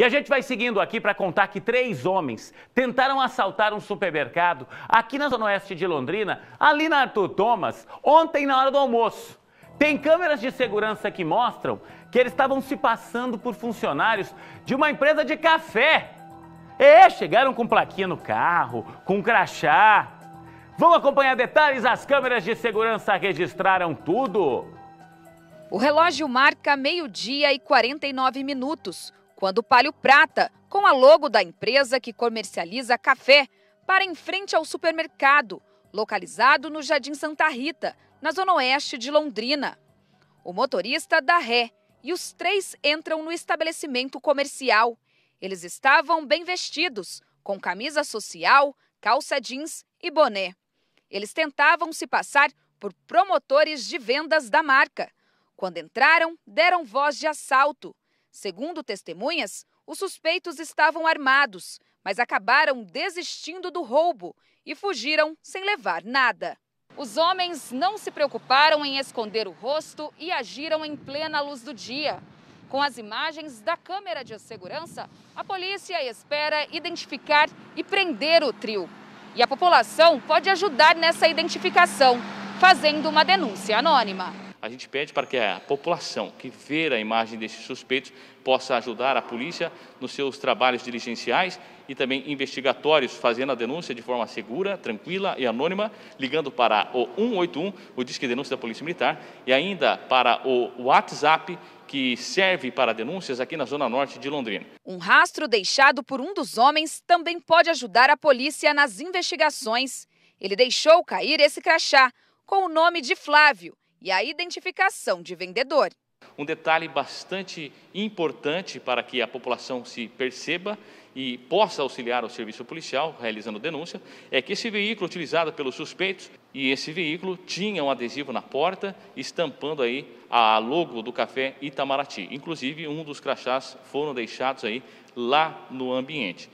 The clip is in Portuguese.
E a gente vai seguindo aqui para contar que três homens tentaram assaltar um supermercado aqui na Zona Oeste de Londrina, ali na Arthur Thomas, ontem na hora do almoço. Tem câmeras de segurança que mostram que eles estavam se passando por funcionários de uma empresa de café. É, chegaram com plaquinha no carro, com crachá. Vamos acompanhar detalhes? As câmeras de segurança registraram tudo. O relógio marca meio-dia e 49 minutos quando o Palio Prata, com a logo da empresa que comercializa café, para em frente ao supermercado, localizado no Jardim Santa Rita, na zona oeste de Londrina. O motorista dá ré e os três entram no estabelecimento comercial. Eles estavam bem vestidos, com camisa social, calça jeans e boné. Eles tentavam se passar por promotores de vendas da marca. Quando entraram, deram voz de assalto Segundo testemunhas, os suspeitos estavam armados, mas acabaram desistindo do roubo e fugiram sem levar nada. Os homens não se preocuparam em esconder o rosto e agiram em plena luz do dia. Com as imagens da câmera de segurança, a polícia espera identificar e prender o trio. E a população pode ajudar nessa identificação, fazendo uma denúncia anônima. A gente pede para que a população que ver a imagem desses suspeitos possa ajudar a polícia nos seus trabalhos diligenciais e também investigatórios, fazendo a denúncia de forma segura, tranquila e anônima, ligando para o 181, o Disque Denúncia da Polícia Militar, e ainda para o WhatsApp que serve para denúncias aqui na Zona Norte de Londrina. Um rastro deixado por um dos homens também pode ajudar a polícia nas investigações. Ele deixou cair esse crachá com o nome de Flávio e a identificação de vendedor. Um detalhe bastante importante para que a população se perceba e possa auxiliar o serviço policial realizando denúncia é que esse veículo utilizado pelos suspeitos e esse veículo tinha um adesivo na porta estampando aí a logo do café Itamaraty. Inclusive, um dos crachás foram deixados aí lá no ambiente.